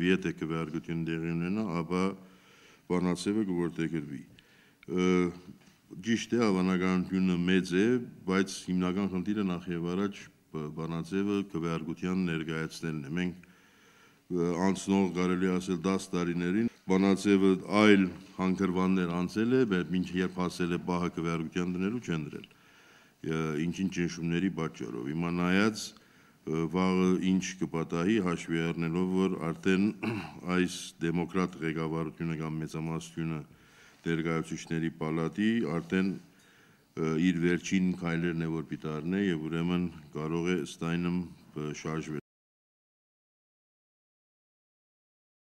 Եթե քվեարկություն դեղի ունենա, ապա բանացևը կորտեգրվի։ Ճիշտ է, հավանականությունը մեծ է, բայց հիմնական խնդիրը նախ եւ առաջ բանացևը քվեարկության ներկայացնելն է։ Մենք անցնող կարելի ասել 10 տարիներին բանացևը այլ հանքրվաններ անցել է, բայց մինչ երբ հասել է բահը քվեարկության դնելու չեն դրել։ Ինչին ճնշումների պատճառով։ Հիմա նայած վաղը ինչ կպատահի հաշվի առնելով, որ արդեն այս դեմոկրատ ղեկավարությունը կամ մեծամասնությունը ներկայացուցիչների պալատի արդեն իր վերջին քայլերն է որ պիտի առնե եւ ուրեմն կարող է ստայնում շարժվել